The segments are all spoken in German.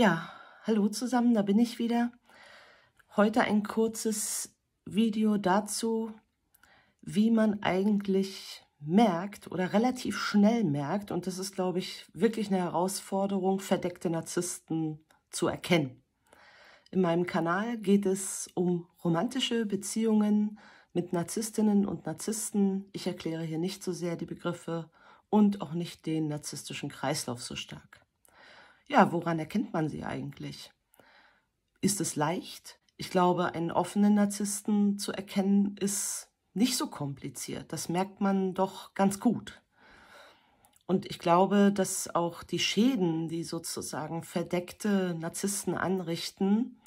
Ja, hallo zusammen, da bin ich wieder. Heute ein kurzes Video dazu, wie man eigentlich merkt oder relativ schnell merkt, und das ist, glaube ich, wirklich eine Herausforderung, verdeckte Narzissten zu erkennen. In meinem Kanal geht es um romantische Beziehungen mit Narzisstinnen und Narzissten. Ich erkläre hier nicht so sehr die Begriffe und auch nicht den narzisstischen Kreislauf so stark. Ja, woran erkennt man sie eigentlich? Ist es leicht? Ich glaube, einen offenen Narzissten zu erkennen, ist nicht so kompliziert. Das merkt man doch ganz gut. Und ich glaube, dass auch die Schäden, die sozusagen verdeckte Narzissten anrichten,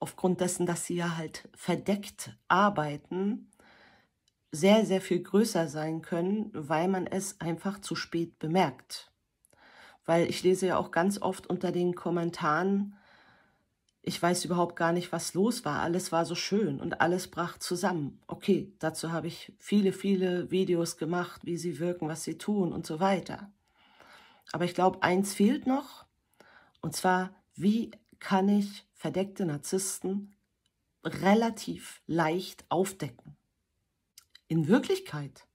aufgrund dessen, dass sie ja halt verdeckt arbeiten, sehr, sehr viel größer sein können, weil man es einfach zu spät bemerkt. Weil ich lese ja auch ganz oft unter den Kommentaren, ich weiß überhaupt gar nicht, was los war. Alles war so schön und alles brach zusammen. Okay, dazu habe ich viele, viele Videos gemacht, wie sie wirken, was sie tun und so weiter. Aber ich glaube, eins fehlt noch. Und zwar, wie kann ich verdeckte Narzissten relativ leicht aufdecken? In Wirklichkeit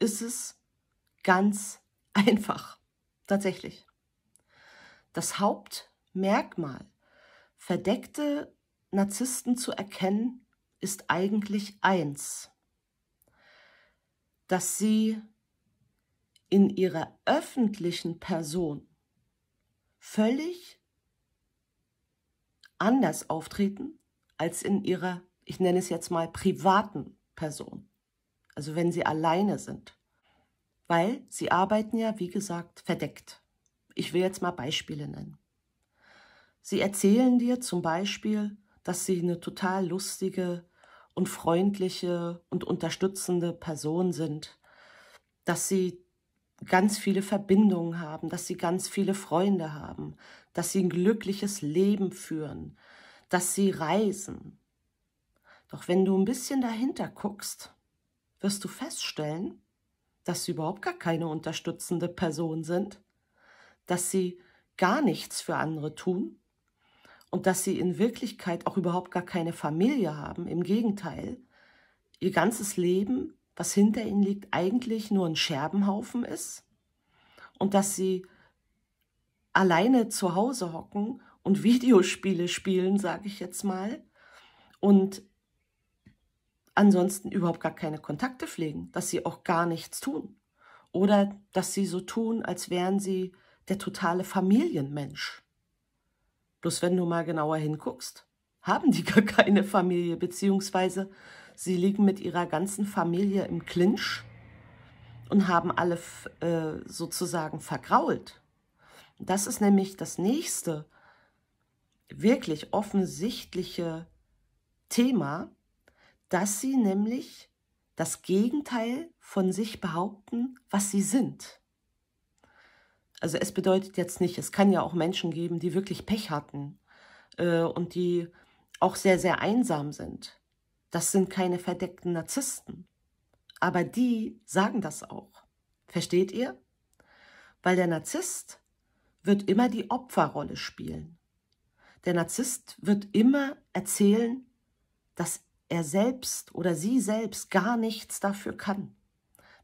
ist es ganz einfach. Tatsächlich. Das Hauptmerkmal, verdeckte Narzissten zu erkennen, ist eigentlich eins, dass sie in ihrer öffentlichen Person völlig anders auftreten als in ihrer, ich nenne es jetzt mal, privaten Person. Also wenn sie alleine sind weil sie arbeiten ja, wie gesagt, verdeckt. Ich will jetzt mal Beispiele nennen. Sie erzählen dir zum Beispiel, dass sie eine total lustige und freundliche und unterstützende Person sind, dass sie ganz viele Verbindungen haben, dass sie ganz viele Freunde haben, dass sie ein glückliches Leben führen, dass sie reisen. Doch wenn du ein bisschen dahinter guckst, wirst du feststellen, dass sie überhaupt gar keine unterstützende Person sind, dass sie gar nichts für andere tun und dass sie in Wirklichkeit auch überhaupt gar keine Familie haben. Im Gegenteil, ihr ganzes Leben, was hinter ihnen liegt, eigentlich nur ein Scherbenhaufen ist und dass sie alleine zu Hause hocken und Videospiele spielen, sage ich jetzt mal, und ansonsten überhaupt gar keine Kontakte pflegen, dass sie auch gar nichts tun oder dass sie so tun, als wären sie der totale Familienmensch. Bloß wenn du mal genauer hinguckst, haben die gar keine Familie, beziehungsweise sie liegen mit ihrer ganzen Familie im Clinch und haben alle äh, sozusagen vergrault. Das ist nämlich das nächste wirklich offensichtliche Thema, dass sie nämlich das Gegenteil von sich behaupten, was sie sind. Also es bedeutet jetzt nicht, es kann ja auch Menschen geben, die wirklich Pech hatten äh, und die auch sehr, sehr einsam sind. Das sind keine verdeckten Narzissten. Aber die sagen das auch. Versteht ihr? Weil der Narzisst wird immer die Opferrolle spielen. Der Narzisst wird immer erzählen, dass er selbst oder sie selbst gar nichts dafür kann,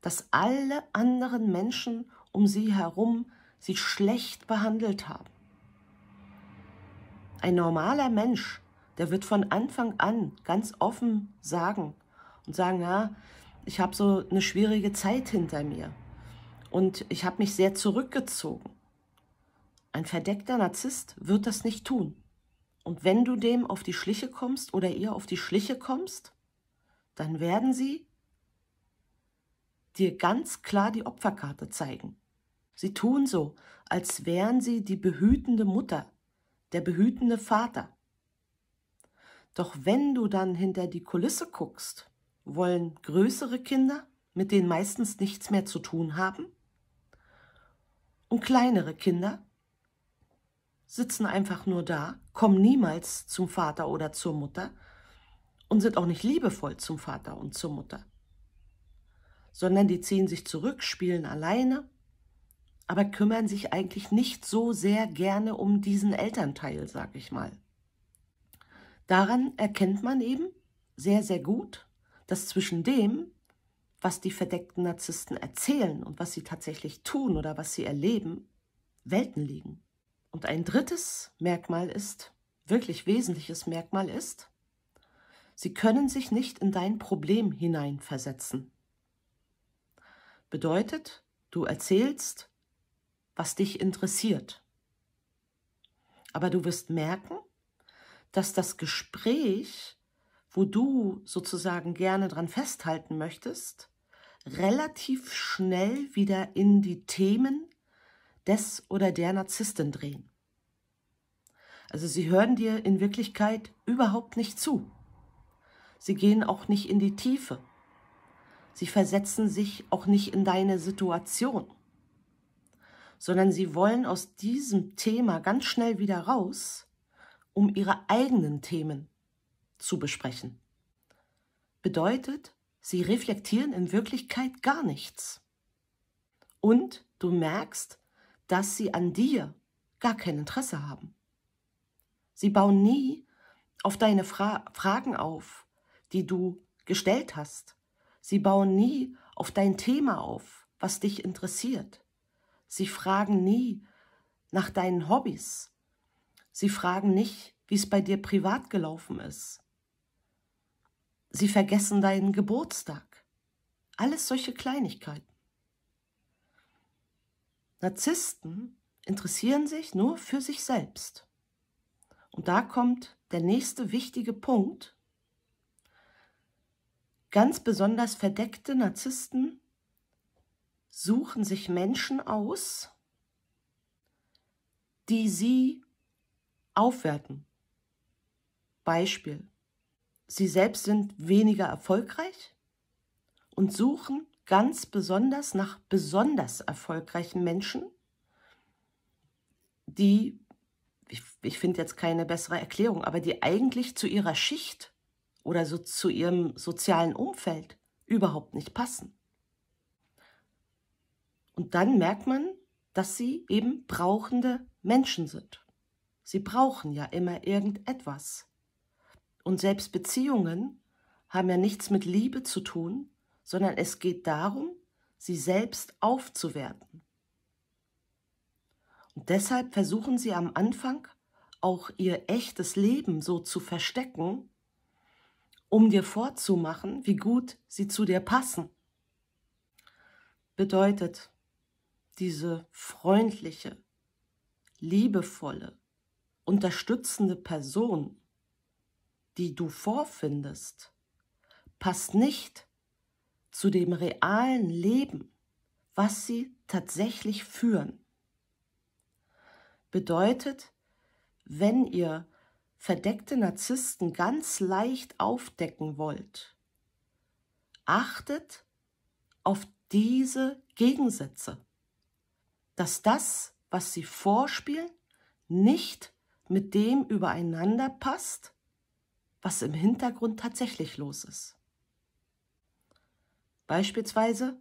dass alle anderen Menschen um sie herum sie schlecht behandelt haben. Ein normaler Mensch, der wird von Anfang an ganz offen sagen und sagen, ja, ich habe so eine schwierige Zeit hinter mir und ich habe mich sehr zurückgezogen. Ein verdeckter Narzisst wird das nicht tun. Und wenn du dem auf die Schliche kommst oder ihr auf die Schliche kommst, dann werden sie dir ganz klar die Opferkarte zeigen. Sie tun so, als wären sie die behütende Mutter, der behütende Vater. Doch wenn du dann hinter die Kulisse guckst, wollen größere Kinder, mit denen meistens nichts mehr zu tun haben, und kleinere Kinder, sitzen einfach nur da, kommen niemals zum Vater oder zur Mutter und sind auch nicht liebevoll zum Vater und zur Mutter, sondern die ziehen sich zurück, spielen alleine, aber kümmern sich eigentlich nicht so sehr gerne um diesen Elternteil, sag ich mal. Daran erkennt man eben sehr, sehr gut, dass zwischen dem, was die verdeckten Narzissten erzählen und was sie tatsächlich tun oder was sie erleben, Welten liegen. Und ein drittes Merkmal ist, wirklich wesentliches Merkmal ist, sie können sich nicht in dein Problem hineinversetzen. Bedeutet, du erzählst, was dich interessiert. Aber du wirst merken, dass das Gespräch, wo du sozusagen gerne dran festhalten möchtest, relativ schnell wieder in die Themen des oder der Narzissten drehen. Also sie hören dir in Wirklichkeit überhaupt nicht zu. Sie gehen auch nicht in die Tiefe. Sie versetzen sich auch nicht in deine Situation, sondern sie wollen aus diesem Thema ganz schnell wieder raus, um ihre eigenen Themen zu besprechen. Bedeutet, sie reflektieren in Wirklichkeit gar nichts. Und du merkst, dass sie an dir gar kein Interesse haben. Sie bauen nie auf deine Fra Fragen auf, die du gestellt hast. Sie bauen nie auf dein Thema auf, was dich interessiert. Sie fragen nie nach deinen Hobbys. Sie fragen nicht, wie es bei dir privat gelaufen ist. Sie vergessen deinen Geburtstag. Alles solche Kleinigkeiten. Narzissten interessieren sich nur für sich selbst. Und da kommt der nächste wichtige Punkt. Ganz besonders verdeckte Narzissten suchen sich Menschen aus, die sie aufwerten. Beispiel. Sie selbst sind weniger erfolgreich und suchen ganz besonders nach besonders erfolgreichen Menschen, die, ich, ich finde jetzt keine bessere Erklärung, aber die eigentlich zu ihrer Schicht oder so zu ihrem sozialen Umfeld überhaupt nicht passen. Und dann merkt man, dass sie eben brauchende Menschen sind. Sie brauchen ja immer irgendetwas. Und selbst Beziehungen haben ja nichts mit Liebe zu tun, sondern es geht darum, sie selbst aufzuwerten. Und deshalb versuchen sie am Anfang auch ihr echtes Leben so zu verstecken, um dir vorzumachen, wie gut sie zu dir passen. Bedeutet, diese freundliche, liebevolle, unterstützende Person, die du vorfindest, passt nicht zu zu dem realen Leben, was sie tatsächlich führen. Bedeutet, wenn ihr verdeckte Narzissten ganz leicht aufdecken wollt, achtet auf diese Gegensätze, dass das, was sie vorspielen, nicht mit dem übereinander passt, was im Hintergrund tatsächlich los ist. Beispielsweise,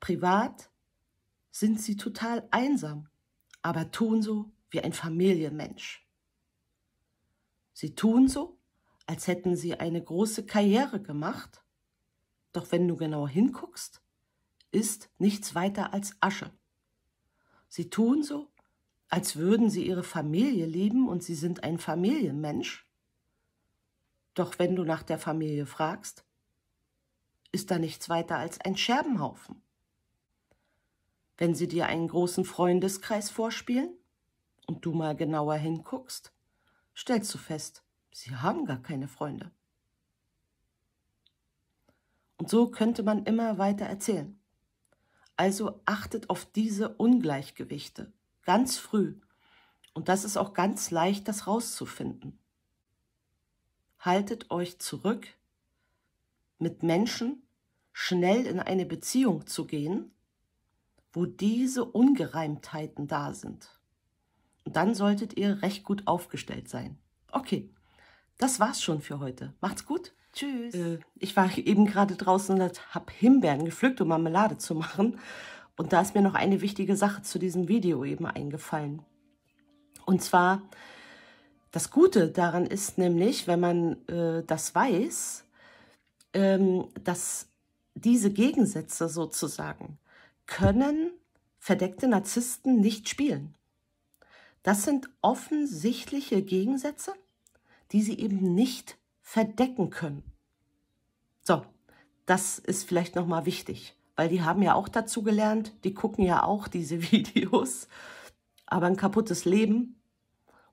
privat sind sie total einsam, aber tun so wie ein Familienmensch. Sie tun so, als hätten sie eine große Karriere gemacht, doch wenn du genau hinguckst, ist nichts weiter als Asche. Sie tun so, als würden sie ihre Familie lieben und sie sind ein Familienmensch. Doch wenn du nach der Familie fragst, ist da nichts weiter als ein Scherbenhaufen. Wenn sie dir einen großen Freundeskreis vorspielen und du mal genauer hinguckst, stellst du fest, sie haben gar keine Freunde. Und so könnte man immer weiter erzählen. Also achtet auf diese Ungleichgewichte ganz früh. Und das ist auch ganz leicht, das rauszufinden. Haltet euch zurück mit Menschen schnell in eine Beziehung zu gehen, wo diese Ungereimtheiten da sind. Und dann solltet ihr recht gut aufgestellt sein. Okay, das war's schon für heute. Macht's gut. Tschüss. Äh, ich war eben gerade draußen und habe Himbeeren gepflückt, um Marmelade zu machen. Und da ist mir noch eine wichtige Sache zu diesem Video eben eingefallen. Und zwar, das Gute daran ist nämlich, wenn man äh, das weiß, ähm, dass diese Gegensätze sozusagen können verdeckte Narzissten nicht spielen. Das sind offensichtliche Gegensätze, die sie eben nicht verdecken können. So, das ist vielleicht nochmal wichtig, weil die haben ja auch dazu gelernt, die gucken ja auch diese Videos, aber ein kaputtes Leben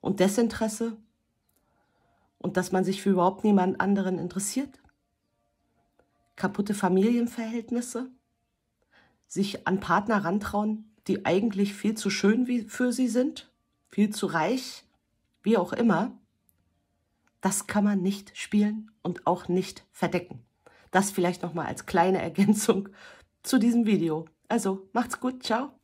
und Desinteresse und dass man sich für überhaupt niemand anderen interessiert, kaputte Familienverhältnisse, sich an Partner rantrauen, die eigentlich viel zu schön für sie sind, viel zu reich, wie auch immer. Das kann man nicht spielen und auch nicht verdecken. Das vielleicht nochmal als kleine Ergänzung zu diesem Video. Also macht's gut, ciao.